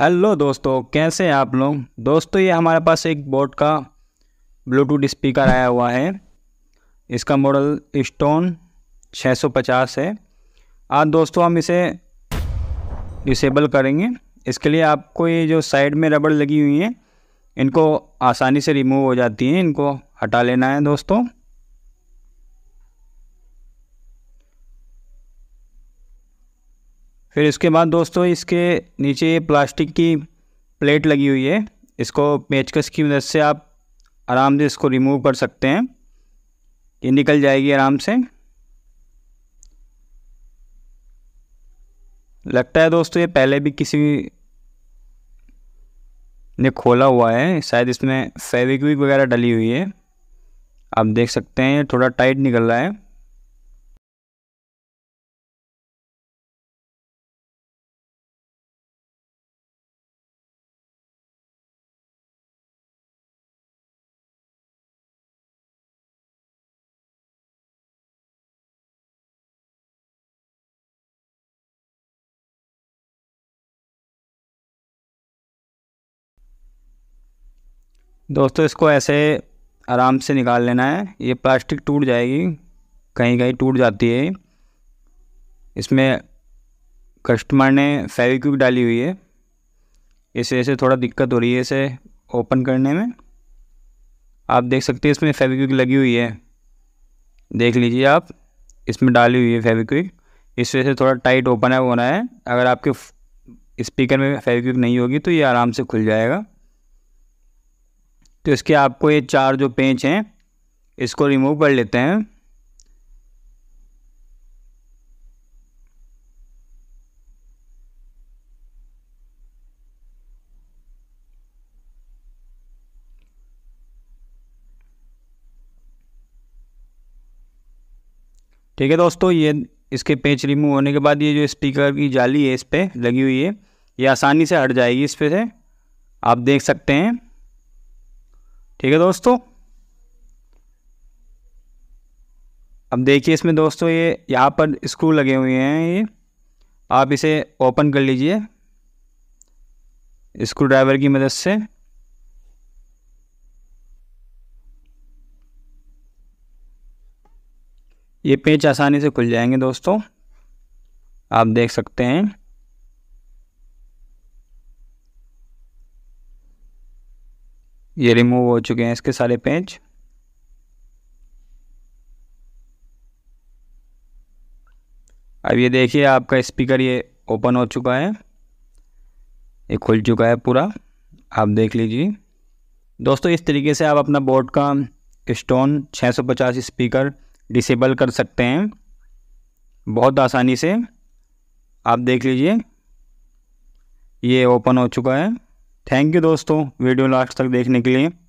hello दोस्तों कैसे हैं आप लोग दोस्तों ये हमारे पास एक बोट का ब्लूटूथ स्पीकर आया हुआ है इसका मॉडल स्टोन 650 है आज दोस्तों हम इसे डिसेबल करेंगे इसके लिए आपको ये जो साइड में रबड़ लगी हुई है इनको आसानी से रिमूव हो जाती है इनको हटा लेना है दोस्तों फिर इसके बाद दोस्तों इसके नीचे ये प्लास्टिक की प्लेट लगी हुई है इसको पेचकस की मदद से आप आराम से इसको रिमूव कर सकते हैं ये निकल जाएगी आराम से लगता है दोस्तों ये पहले भी किसी ने खोला हुआ है शायद इसमें फेविक्विक वगैरह डली हुई है आप देख सकते हैं थोड़ा टाइट निकल रहा है दोस्तों इसको ऐसे आराम से निकाल लेना है ये प्लास्टिक टूट जाएगी कहीं कहीं टूट जाती है इसमें कस्टमर ने फेविक्विक डाली हुई है इसे ऐसे थोड़ा दिक्कत हो रही है इसे ओपन करने में आप देख सकते हैं इसमें फेविक्विक लगी हुई है देख लीजिए आप इसमें डाली हुई है फेविक्विक इस वजह से थोड़ा टाइट ओपन है होना है अगर आपके स्पीकर में फेविक्विक नहीं होगी तो ये आराम से खुल जाएगा तो इसके आपको ये चार जो पेंच हैं इसको रिमूव कर लेते हैं ठीक है दोस्तों ये इसके पेंच रिमूव होने के बाद ये जो स्पीकर की जाली है इस पर लगी हुई है ये आसानी से हट जाएगी इस पर से आप देख सकते हैं ठीक है दोस्तों अब देखिए इसमें दोस्तों ये यहाँ पर स्क्रू लगे हुए हैं ये आप इसे ओपन कर लीजिए स्क्रू ड्राइवर की मदद से ये पेच आसानी से खुल जाएंगे दोस्तों आप देख सकते हैं ये रिमूव हो चुके हैं इसके सारे पेज अब ये देखिए आपका स्पीकर ये ओपन हो चुका है ये खुल चुका है पूरा आप देख लीजिए दोस्तों इस तरीके से आप अपना बोर्ड का स्टोन 650 स्पीकर डिसेबल कर सकते हैं बहुत आसानी से आप देख लीजिए ये ओपन हो चुका है थैंक यू दोस्तों वीडियो लास्ट तक देखने के लिए